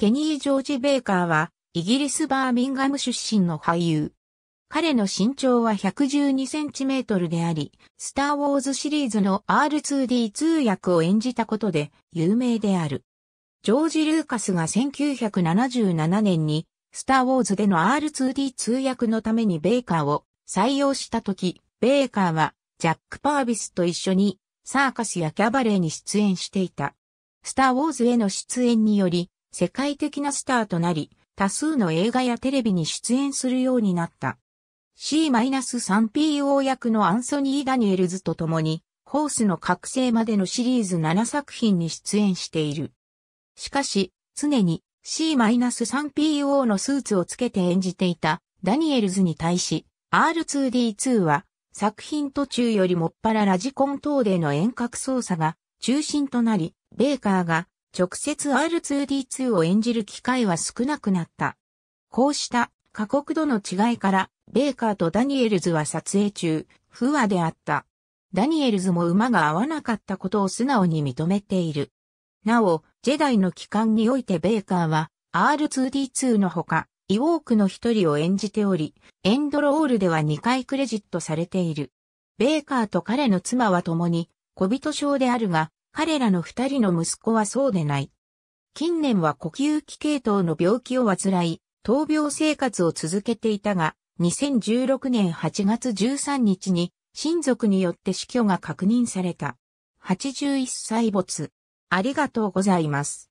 ケニー・ジョージ・ベーカーは、イギリス・バーミンガム出身の俳優。彼の身長は1 1 2トルであり、スター・ウォーズシリーズの R2D 通訳を演じたことで有名である。ジョージ・ルーカスが1977年に、スター・ウォーズでの R2D 通訳のためにベーカーを採用したとき、ベーカーはジャック・パービスと一緒にサーカスやキャバレーに出演していた。スター・ウォーズへの出演により、世界的なスターとなり、多数の映画やテレビに出演するようになった。C-3PO 役のアンソニー・ダニエルズと共に、ホースの覚醒までのシリーズ7作品に出演している。しかし、常に C-3PO のスーツをつけて演じていたダニエルズに対し、R2D2 は作品途中よりもっぱらラジコン等での遠隔操作が中心となり、ベーカーが直接 R2D2 を演じる機会は少なくなった。こうした過酷度の違いから、ベーカーとダニエルズは撮影中、不和であった。ダニエルズも馬が合わなかったことを素直に認めている。なお、ジェダイの期間においてベーカーは R2D2 のほか、イウォークの一人を演じており、エンドロールでは2回クレジットされている。ベーカーと彼の妻は共に、小人症であるが、彼らの二人の息子はそうでない。近年は呼吸器系統の病気を患い、闘病生活を続けていたが、2016年8月13日に親族によって死去が確認された。81歳没。ありがとうございます。